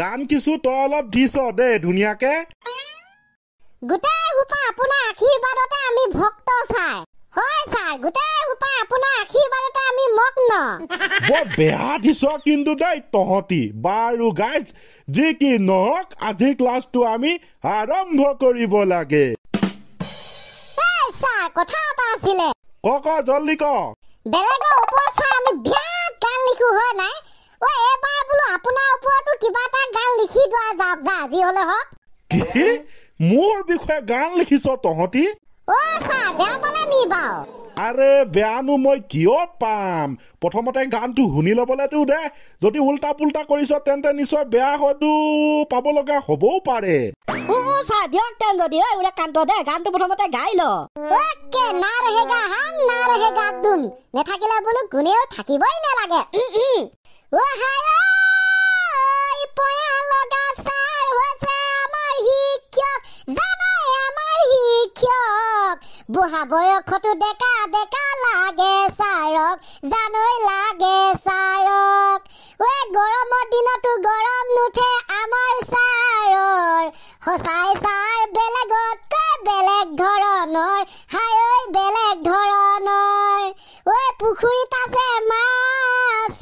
গান কিছু তই অলপ দিছ দে ধুনীয়াকে গোটেইসোপা আপোনাৰ আশীৰ্বাদতে আমি ভক্ত ছাৰ হয় ছাৰ গোটেইসোপা আপোনাৰ আশীৰ্বাদতে আমি মগ্ন বৰ বেয়া দিছ কিন্তু দেই তহঁতি বাৰু গাইজ যি কি নহওক আজি ক্লাছটো আমি আৰম্ভ কৰিব লাগে কথা এটা আছিলে কক জলদি কক বেলেগৰ ওপৰত ছাৰ আমি বিৰাট গান লিখো হয় নাই ঐ এবাৰ বোলো আপোনাৰ ওপৰতো কিবা এটা গান লিখি দিয়া যাওক যা আজি হলে হওক কি মোৰ বিষয়ে গান লিখিছ তহঁতি আৰে বেয়ানো মই কিয় পাম প্ৰথমতে গানটো শুনি ল'বলৈ তোৰ দে যদি উল্টা পুল্টা কৰিছ তেন্তে নিশ্চয় বেয়া হয়তো পাব লগা হবও পাৰে থাকিবই নালাগে বুঢ়া বয়সতো ডেকা ডেকা লাগে ছাৰক জানৈ লাগে ছাৰক ঐ গৰমৰ দিনতো গৰম নুঠে আমাৰ ছাৰৰ সঁচাই ছাৰ বেলেগতকৈ বেলেগ ধৰণৰ হাই ঐ বেলেগ ধৰণৰ ঐ পুখুৰীত আছে মা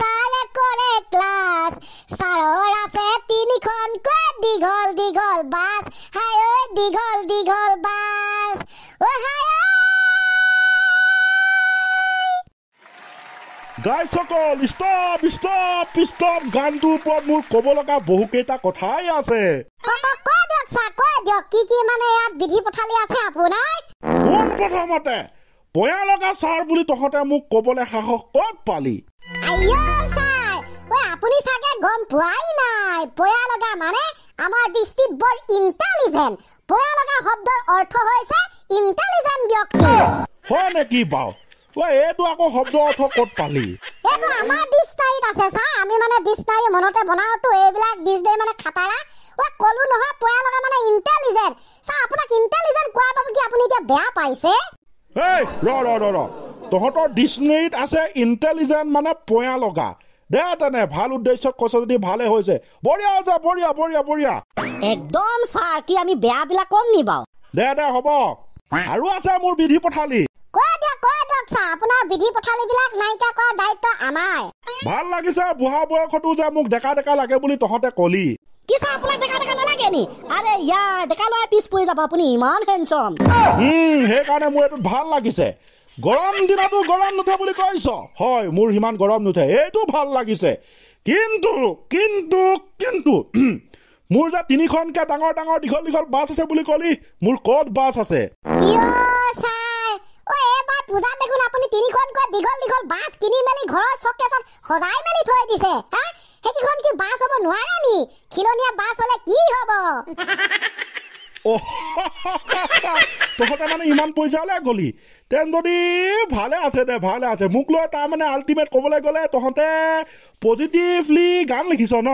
ছাৰে কৰে ক্লাছ ছাৰৰ আছে তিনিখনকৈ দীঘল দীঘল বাছ হাই ঐ দীঘল দীঘল বাছ ঐ হাই গাইসকল ষ্টপ ষ্টপ ষ্টপ গানটোৰ ওপৰত মোৰ ক'ব লগা বহুকেইটা কথাই আছে প্ৰথমতে বয়া লগা ছাৰ বুলি তহঁতে মোক কবলৈ সাহস কত পালি আপুনি চাগে গম পোৱাই নাই পয়া লগা মানে আমাৰ দৃষ্টি বৰ ইণ্টেলিজেণ্ট পয়া লগা শব্দৰ অৰ্থ হৈছে ইণ্টেলিজেণ্ট ব্যক্তি হয় নেকি বাৰু এইটো আকৌ শব্দ অৰ্থ ক'ত পালি এইটো আমাৰ ডিস্টাৰিত আছে চা আমি মানে ডিস্টাৰি মনতে বনাওঁ তো এইবিলাক ডিস্টাৰি মানে খাটাৰা ও কলো নহয় পোৱা লগা মানে ইণ্টেলিজেণ্ট চা আপোনাক ইণ্টেলিজেণ্ট কোৱাৰ বাবে কি আপুনি এতিয়া বেয়া পাইছে এই ৰ ৰ ৰ ৰ তহঁতৰ ডিস্টাৰিত আছে ইণ্টেলিজেণ্ট মানে পোৱা লগা দে তেনে ভাল উদ্দেশ্যত কৈছ যদি ভালে হৈছে বঢ়িয়া হৈছে বঢ়িয়া বঢ়িয়া একদম ছাৰ কি আমি বেয়াবিলাক কম নি দে হ'ব আৰু আছে মোৰ বিধি পঠালি আপোনাৰ বিধি পথালিবিলাক নাইকিয়া কৰাৰ দায়িত্ব আমাৰ ভাল লাগিছে বুঢ়া বয়সতো যে মোক ডেকা ডেকা লাগে বুলি তহঁতে কলি কি আপোনাক ডেকা ডেকা নালাগে নি আরে ইয়া ডেকা লয়া পিছ পৰি যাব আপুনি ইমান হেনচম হুম সেই কাৰণে মোৰ এটো ভাল লাগিছে গৰম দিনতো গৰম নুঠে বুলি কৈছ হয় মোৰ সিমান গৰম নুঠে এইটো ভাল লাগিছে কিন্তু কিন্তু কিন্তু মোৰ যে তিনিখনকে ডাঙৰ ডাঙৰ দীঘল দীঘল বাছ আছে বুলি কলি মোৰ কত বাছ আছে ইয়া দীঘল দীঘল বাছ কিনি মেলি ঘৰৰ চকেছত সজাই মেলি থৈ দিছে হা সেইকেইখন কি বাছ হ'ব নোৱাৰে নি খিলনীয়া বাছ হ'লে কি হ'ব তহঁতে মানে ইমান পইচালে গলি তেন যদি ভালে আছে দে ভালে আছে মোক লৈ তাৰমানে আল্টিমেট ক'বলৈ গ'লে তহঁতে পজিটিভলি গান লিখিছ ন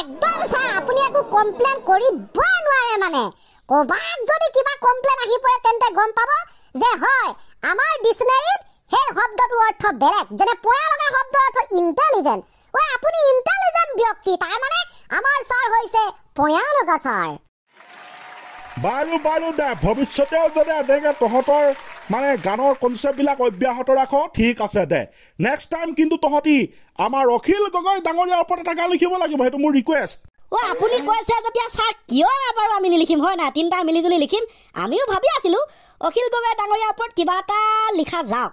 একদম চা আপুনি একো কমপ্লেইন কৰিব নোৱাৰে মানে ক'বাত যদি কিবা কমপ্লেইন আহি পৰে তেন্তে গম পাব যে হয় আমাৰ ডিচনেৰীত সেই শব্দটোৰ অৰ্থ বেলেগ যেনে পয়া লগা শব্দৰ অৰ্থ ইণ্টেলিজেণ্ট ঐ আপুনি ইণ্টেলিজেণ্ট ব্যক্তি তাৰ মানে আমাৰ ছাৰ হৈছে পয়া লগা ছাৰ বাৰু বাৰু দা ভৱিষ্যতেও যদি এনেকৈ তহঁতৰ মানে গানৰ কনচেপ্টবিলাক অব্যাহত ৰাখ ঠিক আছে দে নেক্সট টাইম কিন্তু তহঁতি আমাৰ অখিল গগৈ ডাঙৰীয়াৰ ওপৰত এটা গান লিখিব লাগিব সেইটো মোৰ ৰিকুৱেষ্ট ঐ আপুনি কৈছে যেতিয়া ছাৰ কিয় বাৰু আমি নিলিখিম হয় নাই তিনিটা মিলিজুলি লিখিম আমিও ভাবি আছিলোঁ অখিল গগৈ ডাঙৰীয়াৰ ওপৰত কিবা এটা লিখা যাওক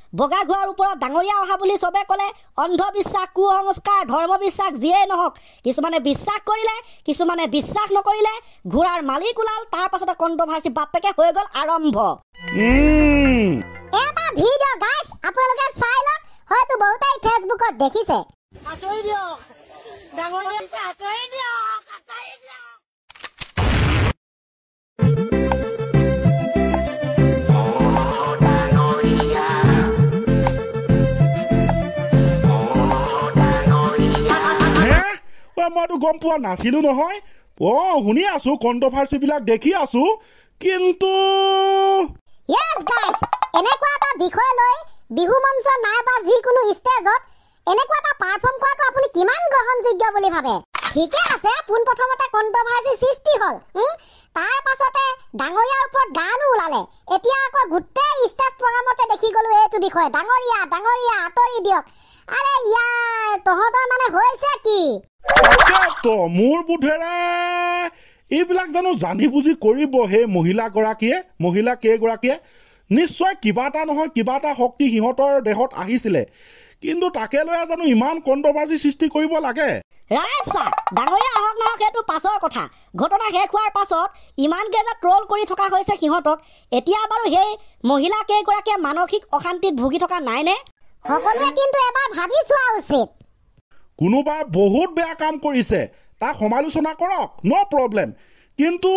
বগা ঘোঁৰাৰ ওপৰত ডাঙৰীয়া অহা বুলি চবে ক'লে অন্ধবিশ্বাস কুসংস্কাৰ ধৰ্মবিশ্বাস যিয়েই নহওক কিছুমানে বিশ্বাস কৰিলে কিছুমানে বিশ্বাস নকৰিলে ঘোঁৰাৰ মালিক ওলাল তাৰ পাছতে কণ্ঠভাৰ্চী বাপেকে হৈ গ'ল আৰম্ভ ডাঙৰ মইতো গম পোৱা নাছিলো নহয় অ শুনি আছো কণ্ট্ৰভাৰ্চিবিলাক দেখি আছো কিন্তু এনেকুৱা এটা বিষয় লৈ বিহু মঞ্চৰ নাইবা যিকোনো ষ্টেজত এনেকুৱা এটা পাৰফৰ্ম কৰাটো আপুনি কিমান গ্ৰহণযোগ্য বুলি ভাবে ঠিকে আছে পোনপ্ৰথমতে কণ্ট্ৰভাৰ্চি সৃষ্টি হ'ল তাৰ পাছতে ডাঙৰীয়াৰ ওপৰত গানো ওলালে এতিয়া আকৌ গোটেই ষ্টেজ প্ৰগ্ৰামতে দেখি গ'লোঁ এইটো বিষয়ে ডাঙৰীয়া ডাঙৰীয়া আঁতৰি দিয়ক আৰে ইয়াৰ তহঁতৰ মানে হৈছে কি তো মোৰ বোধেৰে এইবিলাক জানো জানি বুজি কৰিব সেই মহিলাগৰাকীয়ে মহিলা কেইগৰাকীয়ে নিশ্চয় কিবা এটা নহয় কিবা এটা শক্তি সিহঁতৰ দেহত আহিছিলে কিন্তু তাকে লৈ জানো ইমান কণ্ডবাজি সৃষ্টি কৰিব লাগে মানসিক অশান্তিত ভুগি থকা নাই নে সকলোৱে কোনোবাই বহুত বেয়া কাম কৰিছে তাক সমালোচনা কৰক ন' প্ৰব্লেম কিন্তু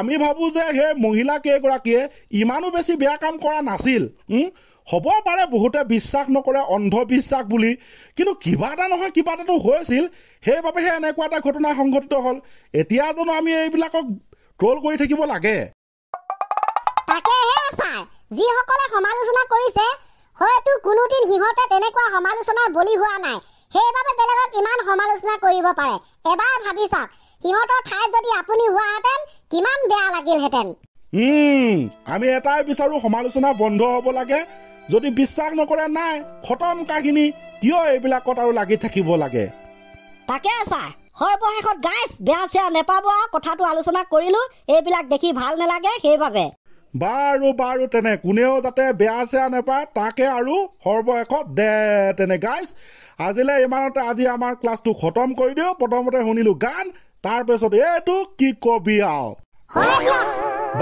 আমি ভাবোঁ যে সেই মহিলাকেইগৰাকীয়ে ইমানো বেছি বেয়া কাম কৰা নাছিল হ'ব পাৰে বহুতে বিশ্বাস নকৰে অন্ধবিশ্বাস বুলি কিন্তু কিবা এটা নহয় কিবা এটাতো হৈছিল সেইবাবেহে এনেকুৱা এটা ঘটনা সংঘটিত হ'ল এতিয়া জানো আমি এইবিলাকক ট্ৰল কৰি থাকিব লাগে যিসকলে সমালোচনা কৰিছে হয়তো কোনোদিন সিহঁতে তেনেকুৱা সমালোচনাৰ বলি হোৱা নাই সেইবাবে বেলেগক ইমান সমালোচনা কৰিব পাৰে এবাৰ ভাবি চাওক সিহঁতৰ ঠাইত যদি আপুনি হোৱাহেঁতেন কিমান বেয়া লাগিলহেঁতেন আমি এটাই বিচাৰো সমালোচনা বন্ধ হ'ব লাগে যদি বিশ্বাস নকৰে নাই খতম কাহিনী কিয় এইবিলাকত আৰু লাগি থাকিব লাগে তাকে ছাৰ সৰ্বশেষত গাইছ বেয়া চেয়া নেপাব আৰু কথাটো আলোচনা কৰিলোঁ এইবিলাক দেখি ভাল নালাগে সেইবাবে বাৰু বাৰু তেনে কোনেও যাতে বেয়া চেয়া নেপায় তাকে আৰু সৰ্বশেষত দে তেনে গাইজ আজিলৈ ইমানতে আজি আমাৰ ক্লাছটো খতম কৰি দিওঁ প্ৰথমতে শুনিলোঁ গান তাৰপিছত এইটো কি কবি আও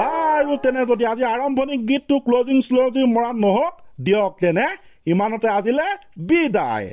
বাৰু তেনে যদি আজি আৰম্ভণি গীতটো ক্লজিং শ্লজিং মৰা নহওক দিয়ক তেনে ইমানতে আজিলৈ বিদায়